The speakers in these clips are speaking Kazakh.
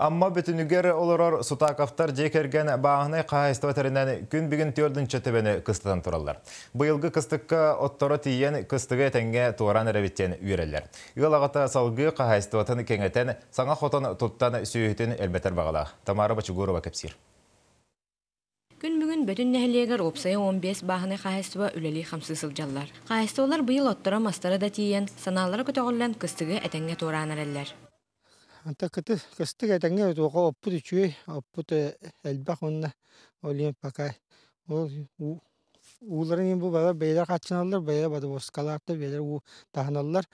Амма бүтүнүгер олорор сутаковтар жекерген бағыны кайсты ватеринен күн бүгін төрдүнчө төбөні кыстыдан тураллар. Быйылгы кыстыкка отторо тиен кыстыгы тенге туаран эребиттен үйрелер. Ылагата салгы кайсты ватын кеңетен саңа хотон туттан сүйүтүн элбетер бағала. Тамара Бачугурова кепсир. Күн бүгін бөтін нәхілегер опсайы 15 бағыны қайыстыва үлелі қамсы сылжалар. Қайыстывалар бұйыл оттыра мастары да тиен, саналары көтіғылдан кыстығы әтенге туыран әрелер. Антакаты кыстык айтаңа туоқа оппут үчүгэй, оппут элбах онна бала бейлер качыналар, бейлер бады бейлер у таханалар.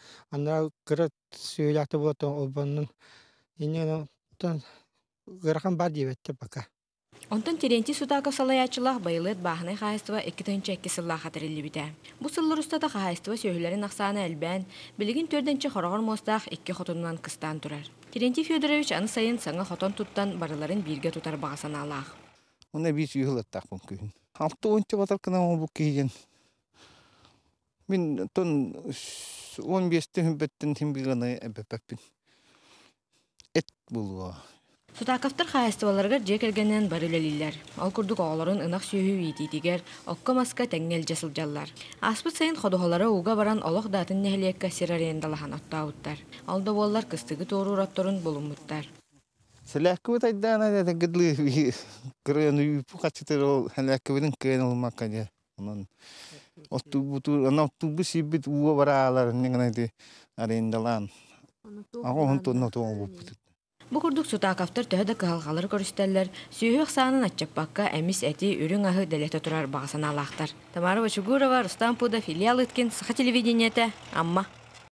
пока. Онтон теренти сутака салаячылах байылет қайыстыва хайства 2-2 сылла хатырылыбыта. Бу сыллар устата хайства сөйлөрүн аксаны элбен, билигин 4-нче хорогор мостах хотуннан кыстан турар. Теренти Федорович аны сайын саңа хотон туттан барыларын бірге тутар багасан алах. Уна бис юлаттак мүмкүн. Алты 15 Сутаковтар хаастываларгар жекергенен барылелилер. Ал курдук оголорун ынак сүйүү ититигер, окко маска жасыл жасылжаллар. Аспыт сайын ходохолары уга баран олох датын нехлекке сирарендалахан оттаауттар. Ал доволлар кыстыгы тоору урапторун болумуттар. Сәләккүбет айдана Бу курдук сутакавтар төһөдө кыһалгалар көрүстәлләр, сүйөх саанын атчаппакка эмис әти үрүң аһы дәләтә турар бағасана алақтар. Тамара Вачугурова, Рустам Пуда, филиал үткен, сыха телевидениете, амма.